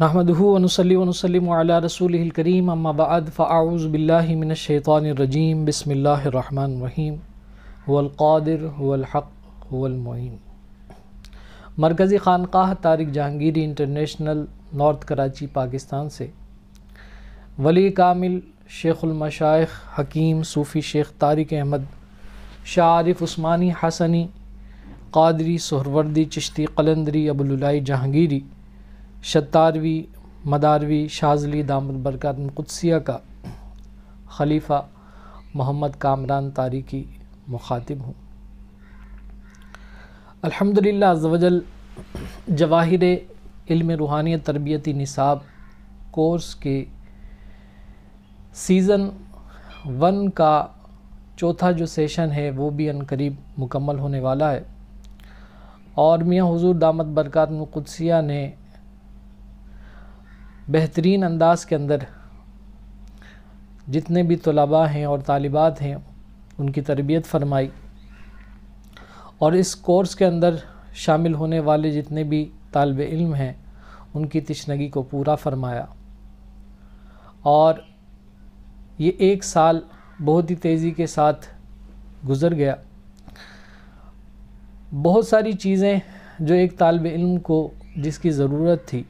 नाहमदूनसलीसलम रसूलकरीम अम्माबाद फ़ाऊज़बिल्लिमिनशैतरजीम बसमीम वलक़ादिर वलहक़ वलमोन मरकज़ी ख़ानक़ाह तारिक जहांगीरी इंटरनेशनल नॉर्थ कराची पाकिस्तान से वली कामिल शेखुलमशाइ हकीम सूफ़ी शेख तारिक अहमद शाह आरिफ उस्मानी हसनी कादरी सोहरवर्दी चिश्ती कलंदरी अबुललाई जहांगीरी शतारवी मदारवी शाजली दामद बरकत मुकदसिया का खलीफा मोहम्मद कामरान तारीकी मुखातिब हूँ अल्हम्दुलिल्लाह अजवजल जवाहिर इल्म रूहानी तरबियती निसाब कोर्स के सीज़न वन का चौथा जो सेशन है वो भी अनकरीब मुकम्मल होने वाला है और मियाँ हुजूर दामद बरकत कुदसिया ने बेहतरीन अंदाज के अंदर जितने भी तलबा हैं और तालिबात हैं उनकी तरबियत फरमाई और इस कोर्स के अंदर शामिल होने वाले जितने भी तालब इल्म हैं उनकी तशनगी को पूरा फरमाया और ये एक साल बहुत ही तेज़ी के साथ गुज़र गया बहुत सारी चीज़ें जो एक तालब इल्म को जिसकी ज़रूरत थी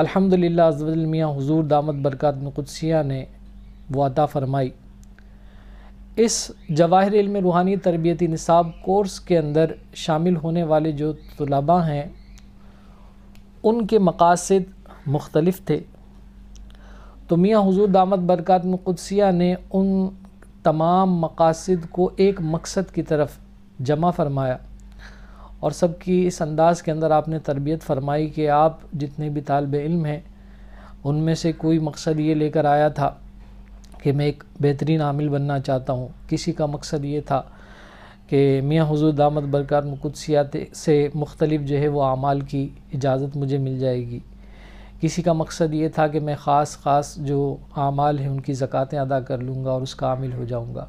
अल्हम्दुलिल्लाह अज़ल मियाँ हुजूर दामद बरकत कुदसिया ने वो फरमाई इस जवाहर इल्म रूहानी तरबियती निसाब कोर्स के अंदर शामिल होने वाले जो तलबा हैं उनके मकासद मुख्तलफ़ थे तो मियाँ हजूर दामद बरकत नकदसिया ने उन तमाम मकासद को एक मकसद की तरफ जमा फरमाया और सबकी इस अंदाज़ के अंदर आपने तरबियत फरमाई कि आप जितने भी तालब इल्म हैं उनमें से कोई मकसद ये लेकर आया था कि मैं एक बेहतरीन आमिल बनना चाहता हूँ किसी का मकसद ये था कि मियाँ हजूर दामद बरकार मुकदसियात से मुख्तलिफ जो है वो अमाल की इजाज़त मुझे मिल जाएगी किसी का मकसद ये था कि मैं ख़ास ख़ास जो अमाल हैं उनकी ज़क़़तें अदा कर लूँगा और उसका आमिल हो जाऊँगा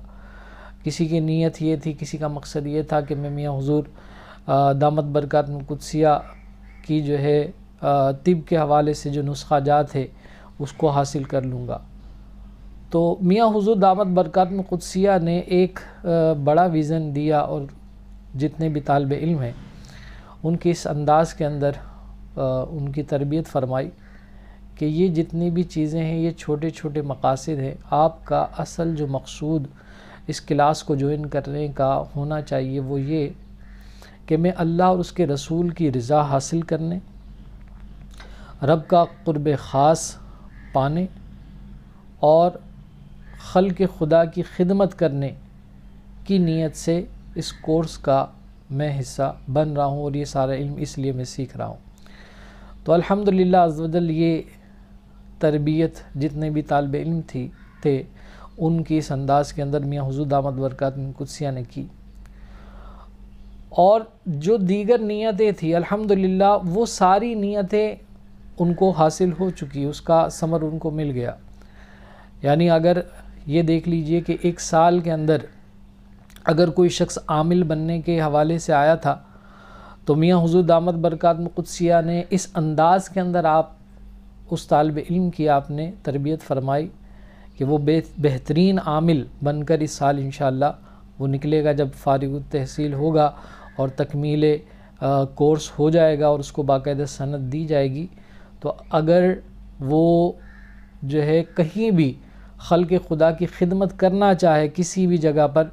किसी की नीयत ये थी किसी का मकसद ये था कि मैं मियाँ हजूर दामत बरकत कुदसिया की जो है तिब के हवाले से जो नुस्खा जात है उसको हासिल कर लूँगा तो मियाँ हुजूर दामत बरकत कुदसिया ने एक बड़ा विज़न दिया और जितने भी तालब इल्म हैं उनके इस अंदाज़ के अंदर उनकी तरबियत फरमाई कि ये जितनी भी चीज़ें हैं ये छोटे छोटे मकासद हैं आपका असल जो मकसूद इस क्लास को ज्वाइन करने का होना चाहिए वो ये कि मैं अल्लाह और उसके रसूल की रज़ा हासिल करने रब का क़ुरब ख़ास पाने और खल के खुदा की खिदमत करने की नीयत से इस कोर्स का मैं हिस्सा बन रहा हूँ और ये सारा इल्म इसलिए मैं सीख रहा हूँ तो अल्हम्दुलिल्लाह अज़वजल ये तरबियत जितने भी तालब इल्म थी थे उनकी इस अंदाज़ के अंदर मियाँ हजूद आमद वरक़ात कुत्सिया ने की और जो दीगर नियतें थी अल्हम्दुलिल्लाह वो सारी नियतें उनको हासिल हो चुकी उसका समर उनको मिल गया यानी अगर ये देख लीजिए कि एक साल के अंदर अगर कोई शख्स आमिल बनने के हवाले से आया था तो मियाँ हजूर दामद बरक़ात मुकदसिया ने इस अंदाज़ के अंदर आप उस तालब इल्म की आपने तरबियत फरमाई कि वो बेहतरीन आमिल बनकर इस साल इन वो निकलेगा जब फ़ारग तहसील होगा और तकमील कोर्स हो जाएगा और उसको बाकायदा सनत दी जाएगी तो अगर वो जो है कहीं भी खल के खुदा की खिदमत करना चाहे किसी भी जगह पर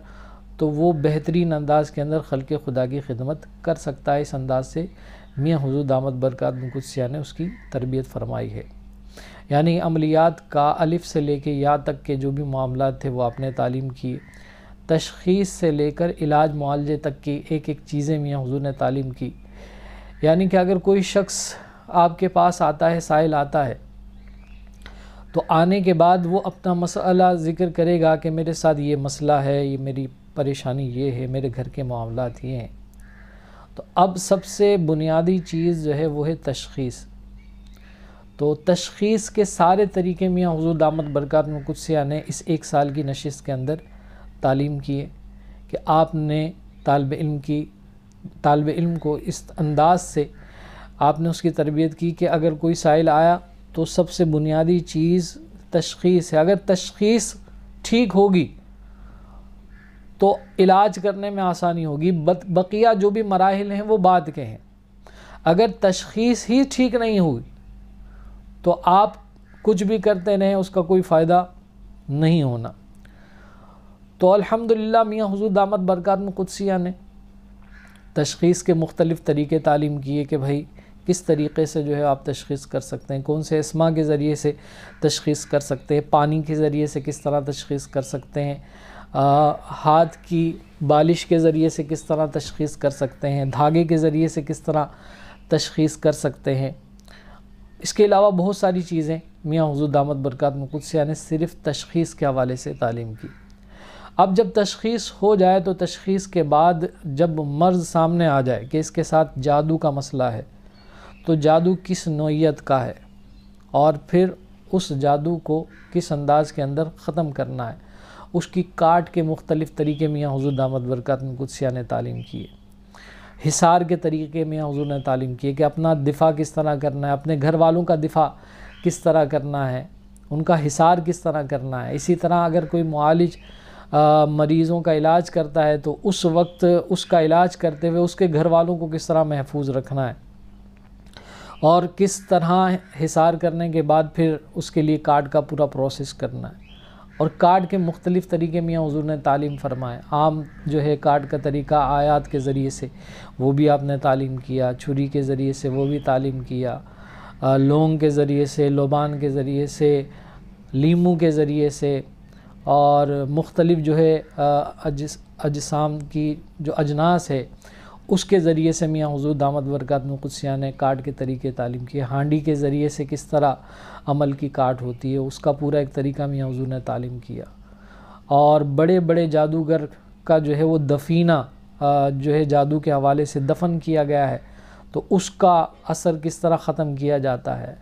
तो वो बेहतरीन अंदाज़ के अंदर खल के खुदा की खिदमत कर सकता है इस अंदाज से मियाँ हजू दामद बरकत मुकुदसिया ने उसकी तरबियत फरमाई है यानी अमलियात का अलिफ़ से लेके या तक के जो भी मामला थे वो आपने तालीम किए तशखीस से लेकर इलाज मुआलजे तक की एक एक चीज़ें मियाँ हजू ने तालीम की यानी कि अगर कोई शख्स आपके पास आता है साइल आता है तो आने के बाद वो अपना मसला ज़िक्र करेगा कि मेरे साथ ये मसला है ये मेरी परेशानी ये है मेरे घर के मामलात ये हैं तो अब सबसे बुनियादी चीज़ जो है वो है तशखीस तो तशखीस के सारे तरीके मियाँ हजू दामद बरकत में कुछ से आने इस एक साल की नशस्त के अंदर तालीम है कि आपने तालब इल्म की तालब इल्म को इस अंदाज से आपने उसकी तरबियत की कि अगर कोई साइल आया तो सबसे बुनियादी चीज़ तशखीस है अगर तशखीस ठीक होगी तो इलाज करने में आसानी होगी बकिया जो भी मराहल हैं वो बाद के हैं अगर तशखीस ही ठीक नहीं होगी तो आप कुछ भी करते रहें उसका कोई फ़ायदा नहीं होना तो अल्हम्दुलिल्लाह मियाँ हजूर दामद बरकात कुदसिया ने तशीस के मुख्तलिफ़ तरीके तालीम किए कि भाई किस तरीके से जो है आप तशीस कर सकते हैं कौन से इसमा के ज़रिए से तशखीस कर सकते हैं पानी के ज़रिए से किस तरह तशखीस कर सकते हैं आ, हाथ की बालिश के ज़रिए से किस तरह तशखीस कर सकते हैं धागे के ज़रिए से किस तरह तशखीस कर सकते हैं इसके अलावा बहुत सारी चीज़ें मियाँ हजू दामद बरकत मकुदसिया ने सिर्फ़ तशखीस के हवाले से तालीम की अब जब तशखीस हो जाए तो तशखीस के बाद जब मर्ज़ सामने आ जाए कि इसके साथ जादू का मसला है तो जादू किस नोयत का है और फिर उस जादू को किस अंदाज के अंदर ख़त्म करना है उसकी काट के मुख्तलिफ़ तरीके मियाँ हजूर दामद बरकत कुदसिया ने तालीम किए हिसार के तरीके में हजूर ने तालीम किए कि अपना दिफा किस तरह करना है अपने घर वालों का दिफा किस तरह करना है उनका हिसार किस तरह करना है इसी तरह अगर कोई मालिज मरीज़ों का इलाज करता है तो उस वक्त उसका इलाज करते हुए उसके घर वालों को किस तरह महफूज रखना है और किस तरह हिसार करने के बाद फिर उसके लिए कार्ड का पूरा प्रोसेस करना है और कार्ड के मुख्तलिफ़ तरीके मियाँ हजूर ने तालीम फरमाए आम जो है कार्ड का तरीका आयात के ज़रिए से वो भी आपने तालीम किया छुरी के ज़रिए से वो भी तालीम किया लोंग के ज़रिए से लोबान के ज़रिए से लीमू के ज़रिए से और मुख्तलिफ़ जो है अजिस अजसाम की जो अजनास है उसके ज़रिए से मियाँ हजूर दामद बरकत नुकुसिया ने काट के तरीके तालीम किए हांडी के ज़रिए से किस तरह अमल की काट होती है उसका पूरा एक तरीका मियाँ हजूर ने तालीम किया और बड़े बड़े जादूगर का जो है वो दफीना जो है जादू के हवाले से दफन किया गया है तो उसका असर किस तरह ख़त्म किया जाता है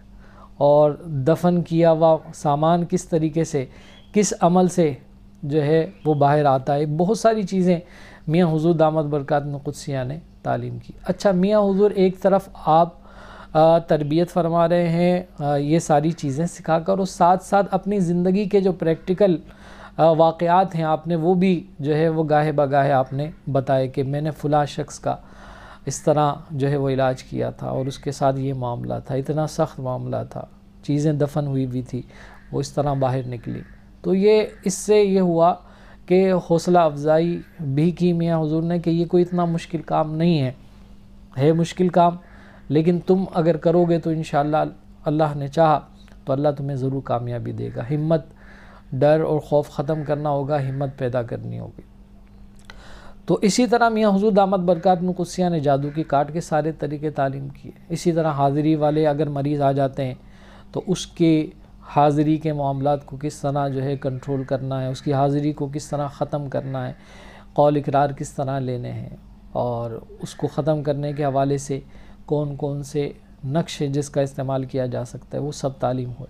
और दफन किया हुआ सामान किस तरीके से किस अमल से जो है वो बाहर आता है बहुत सारी चीज़ें मियाँ हजूर दामद बरकत नुकुदसिया ने तालीम की अच्छा मियाँ हजूर एक तरफ आप तरबियत फरमा रहे हैं ये सारी चीज़ें सिखा कर और साथ साथ अपनी ज़िंदगी के जो प्रैक्टिकल वाक़ात हैं आपने वो भी जो है वो गाहे बगाहे आपने बताए कि मैंने फ़लाँ शख्स का इस तरह जो है वो इलाज किया था और उसके साथ ये मामला था इतना सख्त मामला था चीज़ें दफन हुई भी थी वो इस तरह बाहर निकली तो ये इससे ये हुआ कि हौसला अफजाई भी की मियाँ हजूर ने कि ये कोई इतना मुश्किल काम नहीं है है मुश्किल काम लेकिन तुम अगर करोगे तो इन अल्लाह ने चाहा तो अल्लाह तुम्हें ज़रूर कामयाबी देगा हिम्मत डर और खौफ ख़त्म करना होगा हिम्मत पैदा करनी होगी तो इसी तरह मियाँ हजूर दामद बरकत मुकुसिया ने जादू की काट के सारे तरीके तालीम किए इसी तरह हाज़िरी वाले अगर मरीज़ आ जाते हैं तो उसके हाज़री के मामला को किस तरह जो है कंट्रोल करना है उसकी हाज़री को किस तरह ख़त्म करना है कौल इकरार किस तरह लेने हैं और उसको ख़त्म करने के हवाले से कौन कौन से नक्श जिसका इस्तेमाल किया जा सकता है वो सब तालीम हुए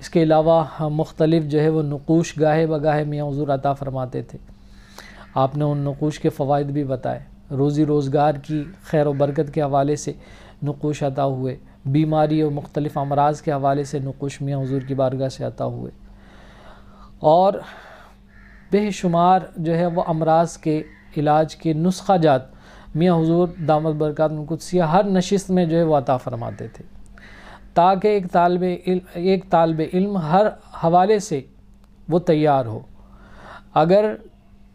इसके अलावा हम मुख्तलिफ़ जो है वो नकोश गाहे बगाहे मियाँ हजूर अता फ़रमाते थे आपने उन नकोश के फ़वाद भी बताए रोज़ी रोज़गार की खैर बरकत के हवाले से नकोश अता हुए बीमारी और मुख्तलिफ़ अमराज के हवाले से नकुश मियाँ हजूर की बारगाह से आता हुए और बेशुमार जो है वह अमराज के इलाज के नुस्खा जात मियाँ हजूर दामद बरकत कुदसिया हर नशस्त में जो है वह अता फरमाते थे ताकि एक तालब एक तालब इल्म हर हवाले से वो तैयार हो अगर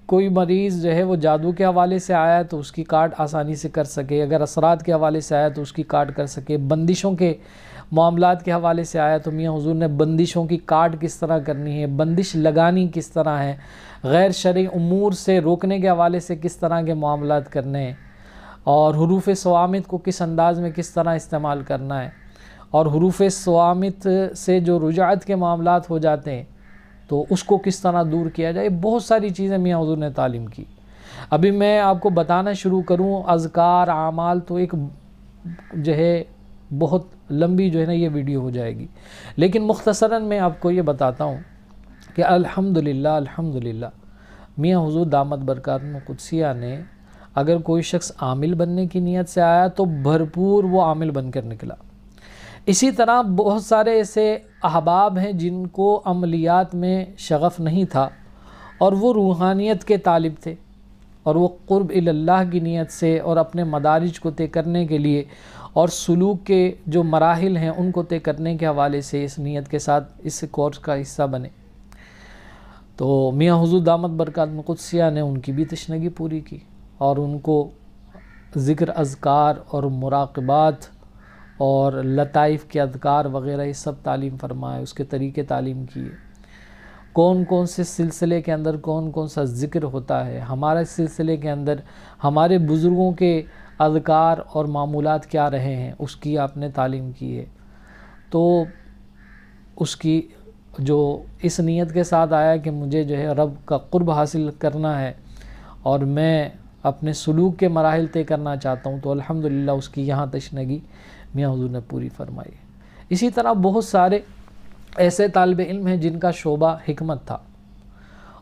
कोई मरीज़ जो है वो जादू के हवाले से आया तो उसकी काट आसानी से कर सके अगर असरात के हवाले से आया तो उसकी काट कर सके बंदिशों के मामला के हवाले से आया तो मियाँ हजूर ने बंदिशों की काट किस तरह करनी है बंदिश लगानी किस तरह है गैर शर्य अमूर से रोकने के हवाले से किस तरह के मामला करने हैं और हरूफ स्वामित को किस अंदाज़ में किस तरह इस्तेमाल करना है और हरूफ स्वामित से जो रुजात के मामला हो जाते हैं तो उसको किस तरह दूर किया जाए बहुत सारी चीज़ें मियाँ हजूर ने तालीम की अभी मैं आपको बताना शुरू करूँ अजकार आमाल तो एक जो है बहुत लंबी जो है ना ये वीडियो हो जाएगी लेकिन मुख्तसरा मैं आपको ये बताता हूँ कि अल्हम्दुलिल्लाह अल्हम्दुलिल्लाह मियाँ हुजूर दामद बरकार कुदसिया ने अगर कोई शख्स आमिल बनने की नीयत से आया तो भरपूर वो आमिल बनकर निकला इसी तरह बहुत सारे ऐसे अहबाब हैं जिनको अमलियात में शगफ़ नहीं था और वो रूहानियत के तालिब थे और वो क़ुरब अल्लाह की नीयत से और अपने मदारज को तय करने के लिए और सलूक के जो मराहल हैं उनको तय करने के हवाले से इस नीयत के साथ इस कोर्स का हिस्सा बने तो मियाँ हजू दामद बरकत कुदसिया ने उनकी भी तशनगी पूरी की और उनको ज़िक्र अजकार और मुराकबात और लताइफ़ के अदकार वगैरह ये सब तालीम फरमाए उसके तरीके तालीम किए कौन कौन से सिलसिले के अंदर कौन कौन सा ज़िक्र होता है हमारे सिलसिले के अंदर हमारे बुज़ुर्गों के अदकार और मामूलत क्या रहे हैं उसकी आपने तालीम की है तो उसकी जो इस नीयत के साथ आया कि मुझे जो है रब का कुर्ब हासिल करना है और मैं अपने सलूक के मराहल तय करना चाहता हूँ तो अल्हम्दुलिल्लाह उसकी यहाँ तशनगी मियाँ हजूर ने पूरी फरमाई इसी तरह बहुत सारे ऐसे तालब इल्म हैं जिनका शोबा हमत था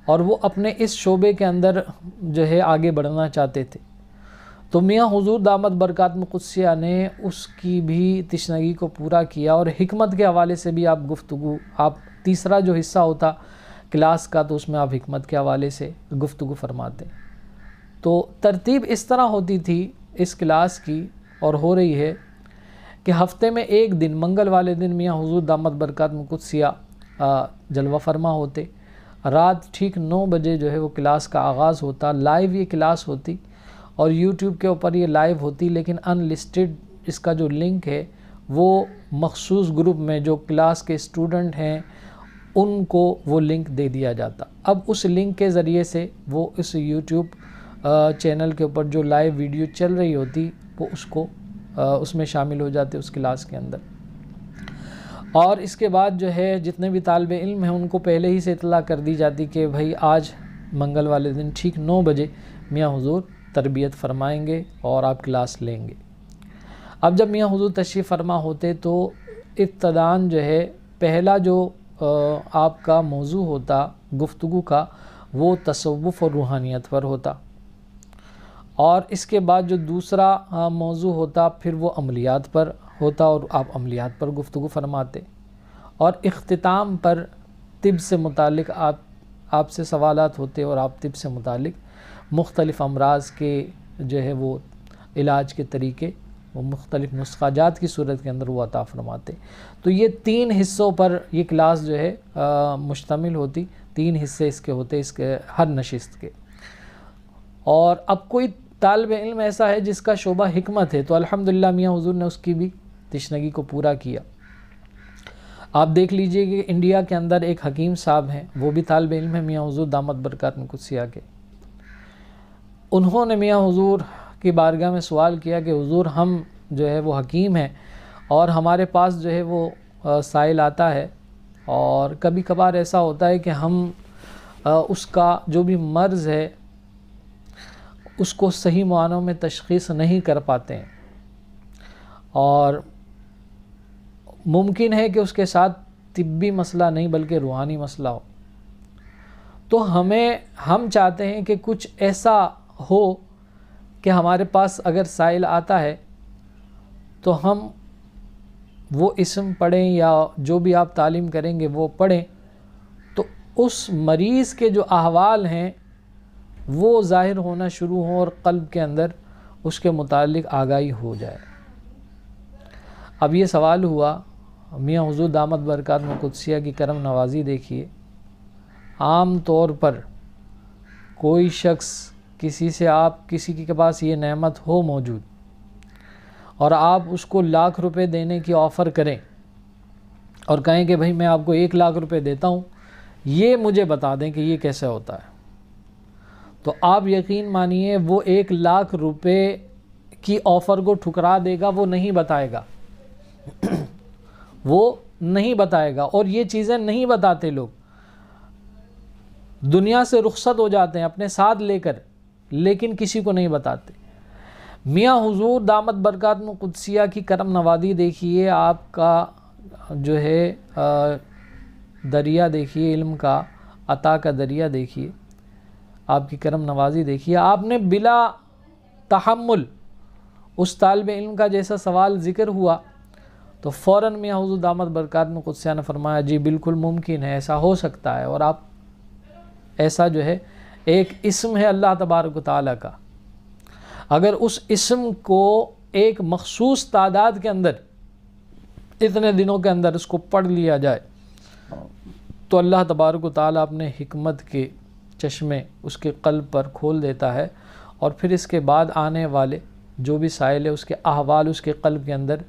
और वो अपने इस शोबे के अंदर जो है आगे बढ़ना चाहते थे तो मियाँ हजूर दामद बरकत मुकदसिया ने उसकी भी तशनगी को पूरा किया और हमत के हवाले से भी आप गुफ्तु आप तीसरा जो हिस्सा होता क्लास का तो उसमें आप हमत के हवाले से गुफ्तु फरमाते तो तरतीब इस तरह होती थी इस क्लास की और हो रही है कि हफ्ते में एक दिन मंगल वाले दिन मियाँ हजूर दामद बरकत सिया जलवा फरमा होते रात ठीक नौ बजे जो है वो क्लास का आगाज़ होता लाइव ये क्लास होती और यूट्यूब के ऊपर ये लाइव होती लेकिन अनलिस्टेड इसका जो लिंक है वो मखसूस ग्रुप में जो क्लास के स्टूडेंट हैं उनको वो लिंक दे दिया जाता अब उस लिंक के ज़रिए से वो इस यूट्यूब चैनल के ऊपर जो लाइव वीडियो चल रही होती वो उसको उसमें शामिल हो जाते उस क्लास के अंदर और इसके बाद जो है जितने भी तालब इल्म हैं उनको पहले ही से इतला कर दी जाती कि भाई आज मंगल वाले दिन ठीक नौ बजे मियाँ हजूर तरबियत फरमाएंगे और आप क्लास लेंगे अब जब मियाँ हजूर तशरीफ़ फरमा होते तो इब्तदान जो है पहला जो आपका मौजू होता गुफ्तु का वो तसवुफ़ और रूहानियत पर होता और इसके बाद जो दूसरा मौजू होता फिर वो अमलियात पर होता और आप अमलियात पर गुफ्तु फरमाते और अख्ताम पर तिब से मुतक आप आपसे सवाल होते और आप तिब से मुतक मुख्तलिफ़ अमराज के जो है वो इलाज के तरीके वो मुख्तलिफ़ नुस्खाजात की सूरत के अंदर वो अता फरमाते तो ये तीन हिस्सों पर ये क्लास जो है मुश्तमिल होती तीन हिस्से इसके होते इसके हर नशिस्त के और अब कोई तालब इल्म ऐसा है जिसका शोबा हमत है तो अल्हम्दुलिल्लाह मियाँ हुजूर ने उसकी भी तशनगी को पूरा किया आप देख लीजिए कि इंडिया के अंदर एक हकीम साहब हैं वो भी तालब इल्म है मियाँ हुजूर दामद बरकत सिया के उन्होंने मियाँ हुजूर की बारगाह में सवाल किया कि हुजूर हम जो है वो हकीम हैं और हमारे पास जो है वो साइल आता है और कभी कभार ऐसा होता है कि हम उसका जो भी मर्ज़ है उसको सही मानों में तशखीस नहीं कर पाते हैं और मुमकिन है कि उसके साथ तिब्बी मसला नहीं बल्कि रूहानी मसला हो तो हमें हम चाहते हैं कि कुछ ऐसा हो कि हमारे पास अगर साइल आता है तो हम वो इसम पढ़ें या जो भी आप तालीम करेंगे वो पढ़ें तो उस मरीज़ के जो अहवाल हैं वो ज़ाहिर होना शुरू हो और कल्ब के अंदर उसके मुतल आगाही हो जाए अब ये सवाल हुआ मियाँ हजूर दामद बरक़ात मकुदसिया की करम नवाजी देखिए आम तौर पर कोई शख्स किसी से आप किसी के पास ये नेमत हो मौजूद और आप उसको लाख रुपए देने की ऑफ़र करें और कहें कि भाई मैं आपको एक लाख रुपए देता हूँ ये मुझे बता दें कि ये कैसे होता है तो आप यकीन मानिए वो एक लाख रुपए की ऑफ़र को ठुकरा देगा वो नहीं बताएगा वो नहीं बताएगा और ये चीज़ें नहीं बताते लोग दुनिया से रुखसत हो जाते हैं अपने साथ लेकर लेकिन किसी को नहीं बताते मियाँ हुजूर दामद बरकत में कुदसिया की करम नवादी देखिए आपका जो है दरिया देखिए इल्म का अता का दरिया देखिए आपकी करम नवाजी है आपने बिला तहमुल उस तालब इल्म का जैसा सवाल ज़िक्र हुआ तो फ़ौर में हजू दामद बरकत में कुदसिया ने फरमाया जी बिल्कुल मुमकिन है ऐसा हो सकता है और आप ऐसा जो है एक इसम है अल्लाह तबारक ताली का अगर उस इसम को एक मखसूस तादाद के अंदर इतने दिनों के अंदर उसको पढ़ लिया जाए तो अल्लाह तबारक ताली अपने हमत के चश्मे उसके कल्ब पर खोल देता है और फिर इसके बाद आने वाले जो भी साइल है उसके अहवाल उसके कल्ब के अंदर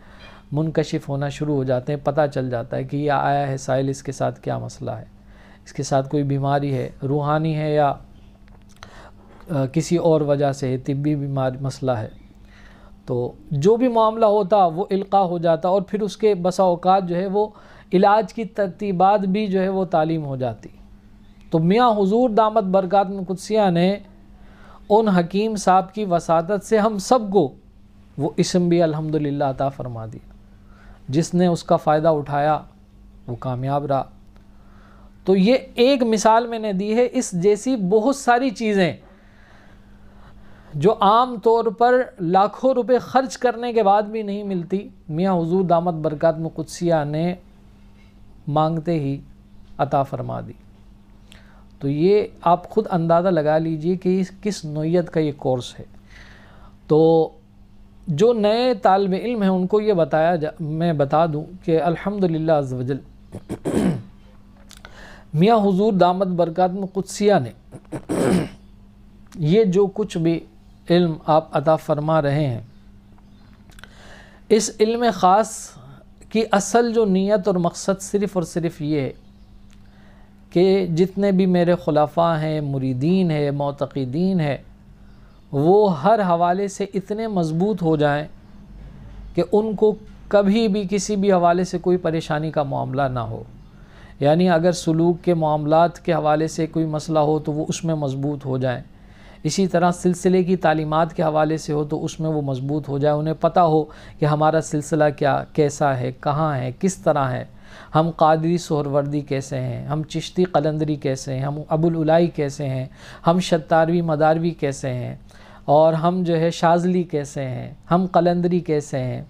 मुनकशिफ होना शुरू हो जाते हैं पता चल जाता है कि यह आया है साइल इसके साथ क्या मसला है इसके साथ कोई बीमारी है रूहानी है या आ, किसी और वजह से है तिबी बीमार मसला है तो जो भी मामला होता वो इल्का हो जाता और फिर उसके बसा अवकात जो है वो इलाज की तरतीबात भी जो है वो तालीम हो जाती तो मियाँ हजूर दामद बरकत कुदसिया ने उन हकीम साहब की वसादत से हम सबको वो इसम भी अलहमदिल्ला अता फरमा दिया जिसने उसका फ़ायदा उठाया वो कामयाब रहा तो ये एक मिसाल मैंने दी है इस जैसी बहुत सारी चीज़ें जो आम तौर पर लाखों रुपए खर्च करने के बाद भी नहीं मिलती मियाँ हजूर दामद बरकत मुकदसिया ने मांगते ही अता फरमा दी तो ये आप ख़ुद अंदाज़ा लगा लीजिए कि इस किस नोयत का ये कोर्स है तो जो नए तालब इल्म हैं उनको ये बताया जा मैं बता दूं कि अल्हम्दुलिल्लाह अज़वजल मियाँ हुजूर दामद बरकत कुदसिया ने ये जो कुछ भी इल्म आप अता फरमा रहे हैं इस इल्म ख़ास की असल जो नीयत और मकसद सिर्फ़ और सिर्फ़ ये है कि जितने भी मेरे खुलाफा हैं मुरीदीन है मतदीन है वो हर हवाले से इतने मज़बूत हो जाएं कि उनको कभी भी किसी भी हवाले से कोई परेशानी का मामला ना हो यानी अगर सलूक के मामला के हवाले से कोई मसला हो तो वो उसमें मज़बूत हो जाएं इसी तरह सिलसिले की तालीमत के हवाले से हो तो उसमें वो मज़बूत हो जाए उन्हें पता हो कि हमारा सिलसिला क्या कैसा है कहाँ है किस तरह है हम कादरी सोहरवर्दी कैसे हैं हम चिश्ती कलंदरी कैसे हैं हम अबुलई कैसे हैं हम शतारवी मदारवी कैसे हैं और हम जो है शाजली कैसे हैं हम कलंदरी कैसे हैं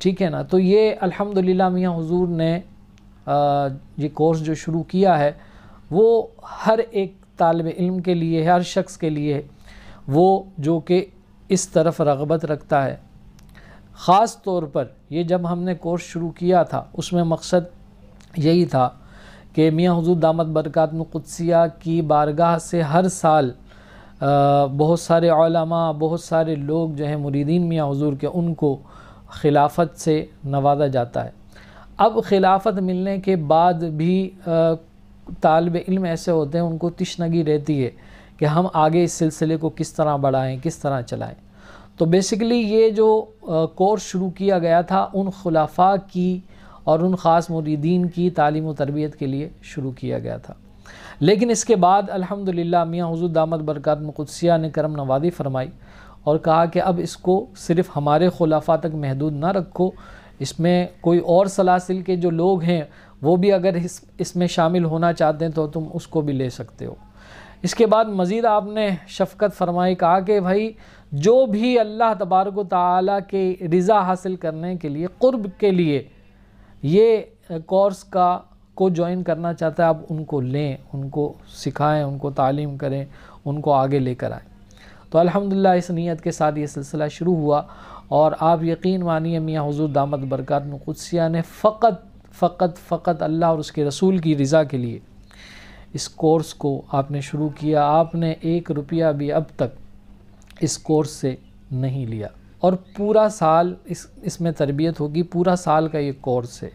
ठीक है ना तो ये अल्हम्दुलिल्लाह मियाँ हुजूर ने ये कोर्स जो शुरू किया है वो हर एक तालब इल्म के लिए हर शख्स के लिए वो जो कि इस तरफ रगबत रखता है ख़ास तौर पर ये जब हमने कोर्स शुरू किया था उसमें मकसद यही था कि मियाँ हजूर दामद बरकत कुदसिया की बारगाह से हर साल बहुत सारे ओलमा बहुत सारे लोग जो हैं मुरीदीन मियाँ हजूर के उनको खिलाफत से नवाजा जाता है अब खिलाफत मिलने के बाद भी तालब इल्म ऐसे होते हैं उनको तशनगी रहती है कि हम आगे इस सिलसिले को किस तरह बढ़ाएँ किस तरह चलाएँ तो बेसिकली ये जो कोर्स शुरू किया गया था उन खुलाफा की और उन ख़ास मुरीदीन की तालीम और तरबियत के लिए शुरू किया गया था लेकिन इसके बाद अल्हम्दुलिल्लाह मियाँ हुजूर दामद बरकत मुकदसिया ने करम नवादी फरमाई और कहा कि अब इसको सिर्फ़ हमारे खुलाफा तक महदूद ना रखो इसमें कोई और सलासिल के जो लोग हैं वो भी अगर इस इसमें शामिल होना चाहते हैं तो तुम उसको भी ले सकते हो इसके बाद मज़ीद आपने शफ़क़त फरमाई कहा कि भाई जो भी अल्लाह तबारक ताली के रज़ा हासिल करने के लिए क़ुरब के लिए ये कोर्स का को ज्वाइन करना चाहता है आप उनको लें उनको सिखाएं उनको तालीम करें उनको आगे लेकर आएँ तो अल्हम्दुलिल्लाह इस नीयत के साथ ये सिलसिला शुरू हुआ और आप यकीन मानिए मियाँ हजूर दामद बरकत नकुदसिया ने फ़कत फ़कत फ़कत अल्लाह और उसके रसूल की रज़ा के लिए इस कोर्स को आपने शुरू किया आपने एक रुपया भी अब तक इस कोर्स से नहीं लिया और पूरा साल इस इसमें तरबियत होगी पूरा साल का ये कोर्स है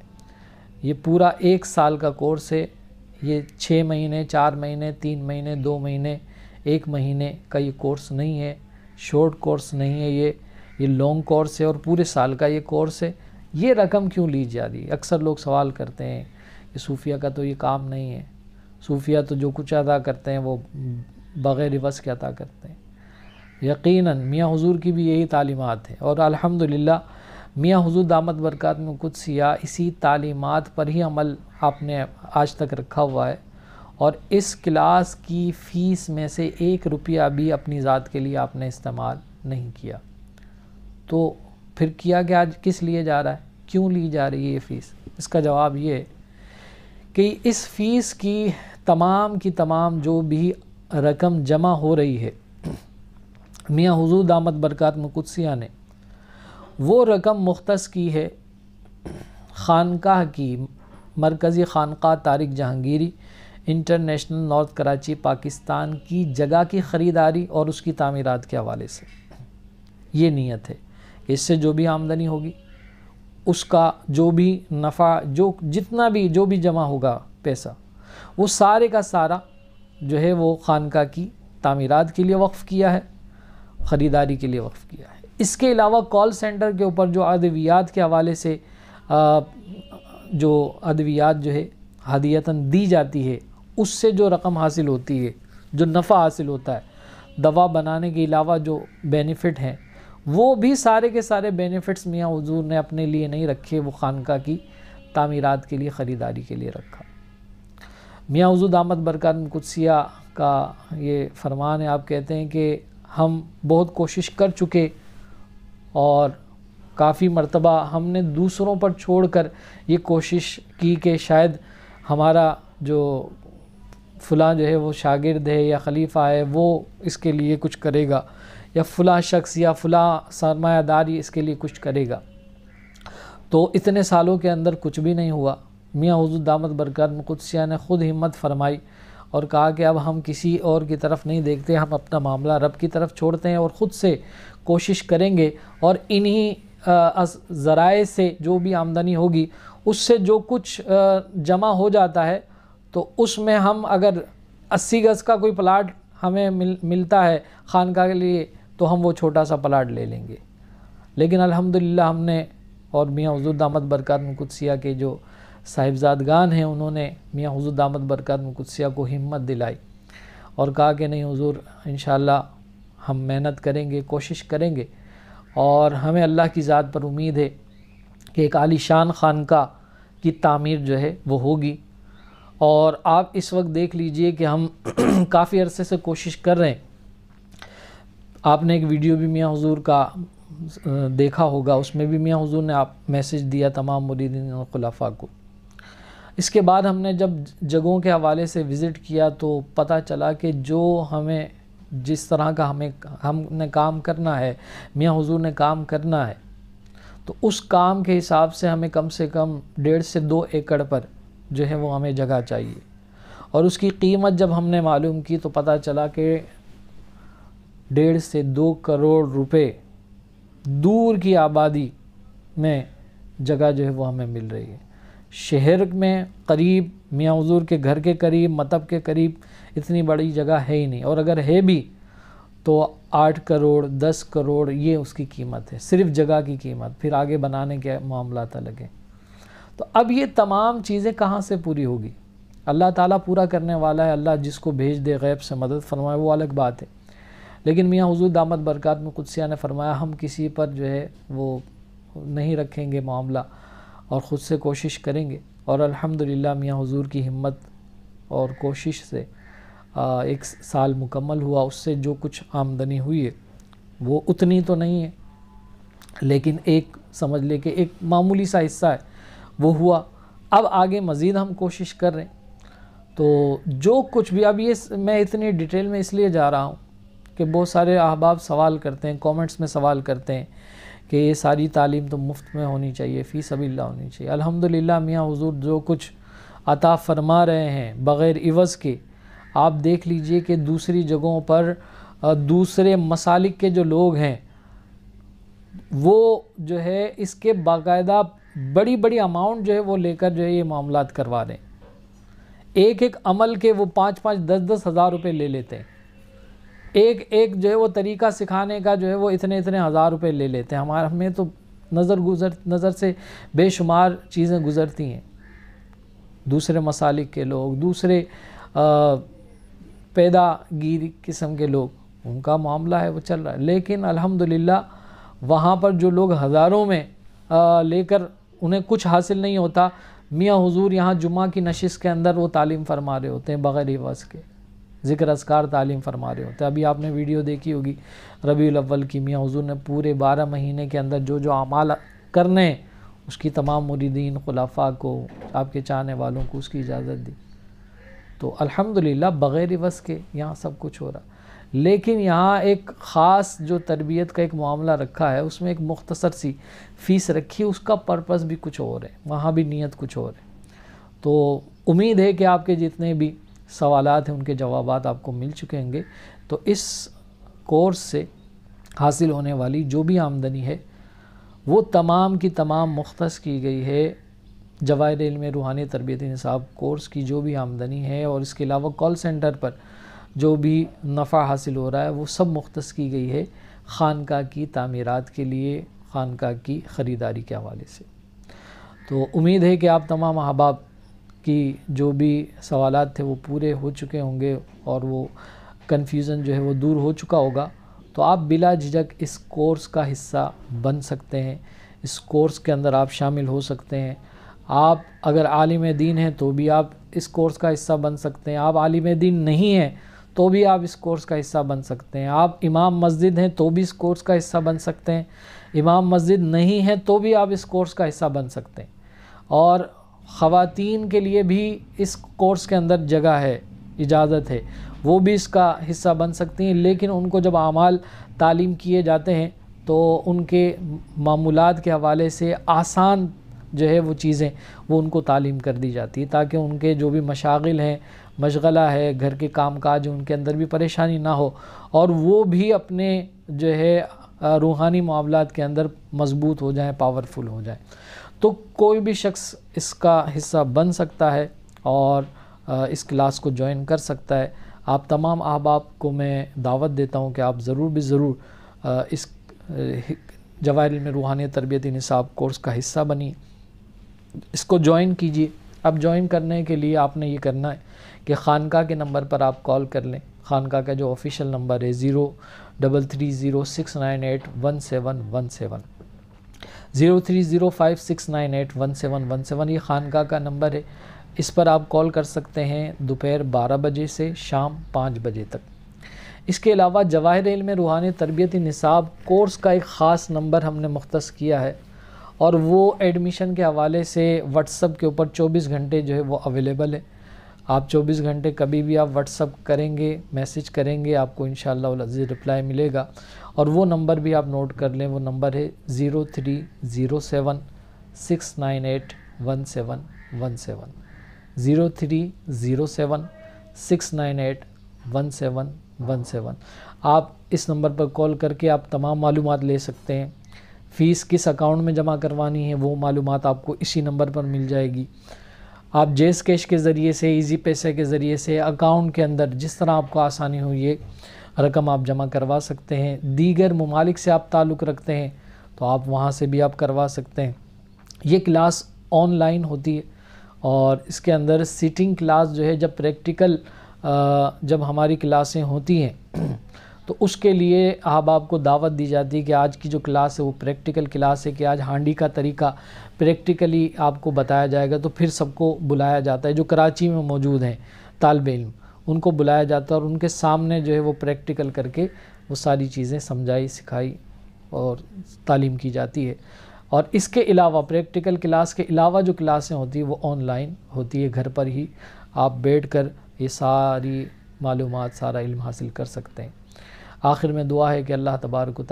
ये पूरा एक साल का कोर्स है ये छः महीने चार महीने तीन महीने दो महीने एक महीने का ये कोर्स नहीं है शॉर्ट कोर्स नहीं है ये ये लॉन्ग कोर्स है और पूरे साल का ये कोर्स है ये रकम क्यों ली जा रही है अक्सर लोग सवाल करते हैं कि सूफिया का तो ये काम नहीं है सूफिया तो जो कुछ अदा करते हैं वो बग़ैर वस के अदा करते हैं यकीनन मियाँ हुजूर की भी यही तालीमत है और अल्हम्दुलिल्लाह मियाँ हुजूर दामद बरक़ात में कुछ सिया इसी तालीमत पर ही अमल आपने आज तक रखा हुआ है और इस क्लास की फ़ीस में से एक रुपया भी अपनी ज़ात के लिए आपने इस्तेमाल नहीं किया तो फिर किया कि आज किस लिए जा रहा है क्यों ली जा रही है ये फ़ीस इसका जवाब ये कि इस फ़ीस की तमाम की तमाम जो भी रकम जमा हो रही है मियाँ हजूर दामद बरकत मुकुदसिया ने वो रकम मुख्त की है खानकाह की मरकज़ी खानक तारिक जहांगीरी इंटरनेशनल नॉर्थ कराची पाकिस्तान की जगह की ख़रीदारी और उसकी तमीरत के हवाले से ये नीयत है कि इससे जो भी आमदनी होगी उसका जो भी नफ़ा जो जितना भी जो भी जमा होगा पैसा वो सारे का सारा जो है वो खानका की तमीरत के लिए वक्फ़ किया है ख़रीदारी के लिए वक्फ़ किया है इसके अलावा कॉल सेंटर के ऊपर जो अदवियात के हवाले से आ, जो अद्वियात जो है हदीयता दी जाती है उससे जो रकम हासिल होती है जो नफ़ा हासिल होता है दवा बनाने के अलावा जो बेनिफिट हैं वो भी सारे के सारे बेनिफिट्स मियाँ हजूर ने अपने लिए नहीं रखे वो खानका की तमीरत के लिए ख़रीदारी के लिए रखा मियाँ हजूद अहमद बरकान कुदसिया का ये फरमान है आप कहते हैं कि हम बहुत कोशिश कर चुके और काफ़ी मरतबा हमने दूसरों पर छोड़ कर ये कोशिश की कि शायद हमारा जो फ़लाँ जो है वो शागिर्द है या खलीफ़ा है वो इसके लिए कुछ करेगा या फ़लाँ शख्स या फ़लाँ सरमादारी इसके लिए कुछ करेगा तो इतने सालों के अंदर कुछ भी नहीं हुआ मियाँ हजूर दामद बरकत मुकदसिया ने ख़ुद हिम्मत फरमाई और कहा कि अब हम किसी और की तरफ नहीं देखते हम अपना मामला रब की तरफ छोड़ते हैं और ख़ुद से कोशिश करेंगे और इन्हीं ज़राए से जो भी आमदनी होगी उससे जो कुछ जमा हो जाता है तो उसमें हम अगर अस्सी गज़ का कोई प्लाट हमें मिल मिलता है खानका के लिए तो हम वो छोटा सा प्लाट ले लेंगे लेकिन अल्हम्दुलिल्लाह हमने और मियाँ हजूर दामद बरकत मुकदसिया के जो साहिबजादगान हैं उन्होंने मियाँ हजूर दामद बरकत कुदसिया को हिम्मत दिलाई और कहा कि नहीं हजूर इन हम मेहनत करेंगे कोशिश करेंगे और हमें अल्लाह की ज़ात पर उम्मीद है कि एक आलीशान का की तामीर जो है वो होगी और आप इस वक्त देख लीजिए कि हम काफ़ी अरसे से कोशिश कर रहे हैं आपने एक वीडियो भी मियाँ हजूर का देखा होगा उसमें भी मियाँ हजूर ने आप मैसेज दिया तमाम और खुलाफा को इसके बाद हमने जब जगहों के हवाले से विज़िट किया तो पता चला कि जो हमें जिस तरह का हमें हमने काम करना है मियाँ हुजूर ने काम करना है तो उस काम के हिसाब से हमें कम से कम डेढ़ से दो एकड़ पर जो है वो हमें जगह चाहिए और उसकी कीमत जब हमने मालूम की तो पता चला कि डेढ़ से दो करोड़ रुपए दूर की आबादी में जगह जो है वो हमें मिल रही है शहर में करीब मियाँ हजूर के घर के करीब मतब के करीब इतनी बड़ी जगह है ही नहीं और अगर है भी तो आठ करोड़ दस करोड़ ये उसकी कीमत है सिर्फ जगह की कीमत फिर आगे बनाने के मामला तो लगे तो अब ये तमाम चीज़ें कहाँ से पूरी होगी अल्लाह ताला पूरा करने वाला है अल्लाह जिसको भेज दे गैब से मदद फरमाए वो अलग बात है लेकिन मियाँ हजूर दामद बरकत में कुदसिया ने फरमाया हम किसी पर जो है वो नहीं रखेंगे मामला और ख़ुद से कोशिश करेंगे और अल्हम्दुलिल्लाह मियाँ हुजूर की हिम्मत और कोशिश से एक साल मुकम्मल हुआ उससे जो कुछ आमदनी हुई है वो उतनी तो नहीं है लेकिन एक समझ ले कि एक मामूली सा हिस्सा है वो हुआ अब आगे मज़ीद हम कोशिश कर रहे हैं तो जो कुछ भी अब ये मैं इतनी डिटेल में इसलिए जा रहा हूँ कि बहुत सारे अहबाब सवाल करते हैं कमेंट्स में सवाल करते हैं कि ये सारी तालीम तो मुफ्त में होनी चाहिए फ़ी सबीला होनी चाहिए अल्हम्दुलिल्लाह मियाँ हजूर जो कुछ अता फरमा रहे हैं बग़ैर इवज़ के आप देख लीजिए कि दूसरी जगहों पर दूसरे मसालिक के जो लोग हैं वो जो है इसके बाकायदा बड़ी बड़ी अमाउंट जो है वो लेकर जो है ये मामला करवा दें एक एक अमल के वो पाँच पाँच दस दस हज़ार रुपये ले लेते हैं एक एक जो है वो तरीका सिखाने का जो है वो इतने इतने हज़ार रुपये ले लेते हैं हमारे हमें तो नज़र गुजर नज़र से बेशुमार चीज़ें गुज़रती हैं दूसरे मसालिक के लोग दूसरे पैदागीर किस्म के लोग उनका मामला है वो चल रहा है लेकिन अल्हम्दुलिल्लाह वहाँ पर जो लोग हज़ारों में लेकर उन्हें कुछ हासिल नहीं होता मियाँ हुजूर यहाँ जुमा की नशिश के अंदर वो तालीम फरमा रहे होते हैं बग़ैर वस के ज़िक्र असकार तालीम फरमा रहे होते अभी आपने वीडियो देखी होगी रबी अव्वल की मियाँ हजूर ने पूरे बारह महीने के अंदर जो जो अमाल करने उसकी तमाम मुरीदीन खुलाफा को आपके चाहने वालों को उसकी इजाज़त दी तो अल्हम्दुलिल्लाह बग़ैर वस के यहाँ सब कुछ हो रहा लेकिन यहाँ एक ख़ास जो तरबियत का एक मामला रखा है उसमें एक मुख्तसर सी फ़ीस रखी उसका पर्पस भी कुछ और है वहाँ भी नीयत कुछ और है तो उम्मीद है कि आपके जितने भी सवाल हैं उनके जवाब आपको मिल चुके होंगे तो इस कोर्स से हासिल होने वाली जो भी आमदनी है वो तमाम की तमाम मुख्त की गई है जवाहर इलम रूहानी तरबती निसाब कोर्स की जो भी आमदनी है और इसके अलावा कॉल सेंटर पर जो भी नफ़ा हासिल हो रहा है वो सब मुख्त की गई है खानका की तमीरत के लिए खानका की ख़रीदारी के हवाले से तो उम्मीद है कि आप तमाम अहबाब कि जो भी सवाल थे वो पूरे हो चुके होंगे और वो कन्फ्यूज़न जो है वो दूर हो चुका होगा तो आप बिला झिझक इस कोर्स का हिस्सा बन सकते हैं इस कोर्स के अंदर आप शामिल हो सकते हैं आप अगर आलिम दीन हैं तो भी आप इस कोर्स का हिस्सा बन सकते हैं आप आलिम दीन नहीं हैं तो भी आप इस कोर्स का हिस्सा बन सकते हैं आप इमाम मस्जिद हैं तो भी इस कोर्स का हिस्सा बन सकते हैं इमाम मस्जिद नहीं हैं तो भी आप इस कोर्स का हिस्सा बन सकते हैं और ख़वातीन के लिए भी इस कोर्स के अंदर जगह है इजाज़त है वो भी इसका हिस्सा बन सकती हैं लेकिन उनको जब आमाल तालीम किए जाते हैं तो उनके मामूलत के हवाले से आसान जो है वो चीज़ें वो उनको तालीम कर दी जाती है ताकि उनके जो भी मशागिल हैं मशगला है घर के काम काज उनके अंदर भी परेशानी ना हो और वो भी अपने जो है रूहानी मामला के अंदर मजबूत हो जाएँ पावरफुल हो जाएँ तो कोई भी शख्स इसका हिस्सा बन सकता है और इस क्लास को ज्वाइन कर सकता है आप तमाम अहबाब को मैं दावत देता हूँ कि आप ज़रूर भी ज़रूर इस जवाहर में रूहानी तरबियती निसाब कोर्स का हिस्सा बनी इसको ज्वाइन कीजिए अब ज्वाइन करने के लिए आपने ये करना है कि खानका के नंबर पर आप कॉल कर लें खानका का जो ऑफिशियल नंबर है zero double three zero six nine eight one seven one seven zero three zero five six nine eight one seven one seven ये खानका का नंबर है इस पर आप कॉल कर सकते हैं दोपहर बारह बजे से शाम पाँच बजे तक इसके अलावा जवाहर में रूहानी तरबियती निसाब कोर्स का एक ख़ास नंबर हमने मुख्त किया है और वो एडमिशन के हवाले से व्हाट्सअप के ऊपर 24 घंटे जो है वो अवेलेबल है आप 24 घंटे कभी भी आप व्हाट्सअप करेंगे मैसेज करेंगे आपको इन अज़ीज़ रिप्लाई मिलेगा और वो नंबर भी आप नोट कर लें वो नंबर है zero three zero seven six nine eight one seven one seven zero three zero seven six nine eight one seven one seven आप इस नंबर पर कॉल करके आप तमाम मालूम ले सकते हैं फ़ीस किस अकाउंट में जमा करवानी है वो मालूम आपको इसी नंबर पर मिल जाएगी आप जेस कैश के ज़रिए से इजी पैसे के ज़रिए से अकाउंट के अंदर जिस तरह आपको आसानी हुई है रकम आप जमा करवा सकते हैं दीगर ममालिक से आप ताल्लुक़ रखते हैं तो आप वहाँ से भी आप करवा सकते हैं ये क्लास ऑनलाइन होती है और इसके अंदर सिटिंग क्लास जो है जब प्रैक्टिकल जब हमारी क्लासें होती हैं तो उसके लिए अब आपको दावत दी जाती है कि आज की जो क्लास है वो प्रैक्टिकल क्लास है कि आज हांडी का तरीका प्रैक्टिकली आपको बताया जाएगा तो फिर सबको बुलाया जाता है जो कराची में मौजूद हैं तालब इम उनको बुलाया जाता और उनके सामने जो है वो प्रैक्टिकल करके वो सारी चीज़ें समझाई सिखाई और तालीम की जाती है और इसके अलावा प्रैक्टिकल क्लास के अलावा जो क्लासें होती हैं वो ऑनलाइन होती है घर पर ही आप बैठ कर ये सारी मालूम सारा इल्म हासिल कर सकते हैं आखिर में दुआ है कि अल्लाह तबारक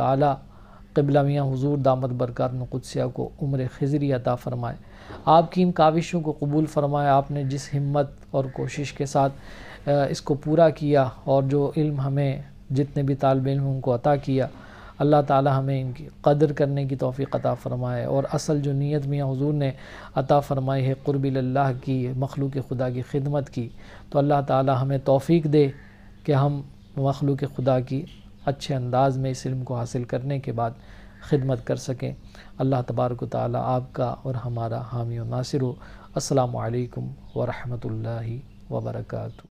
तबला मियाँ हजूर दामद बरकत नकुदसिया को उम्र खजरी अता फ़रमाए आपकी इन काविशों को कबूल फ़रमाए आपने जिस हिम्मत और कोशिश के साथ इसको पूरा किया और जो इल्म हमें जितने भी तालब इम उनको अता किया अल्लाह ताला हमें इनकी कदर करने की तोफ़ी अता फ़रमाए और असल जो नीयत मियाँ हजूर ने अता फ़रमाई है क़ुरबिल्ला की मखलूक खुदा की खिदमत की तो अल्लाह ताला हमें तोफ़ी दे कि हम मखलूक खुदा की अच्छे अंदाज में इस इल्म को हासिल करने के बाद खिदमत कर सकें अल्लाह तबारक ताली आपका और हमारा हामी नासिर हो असलकम वरहमल वर्का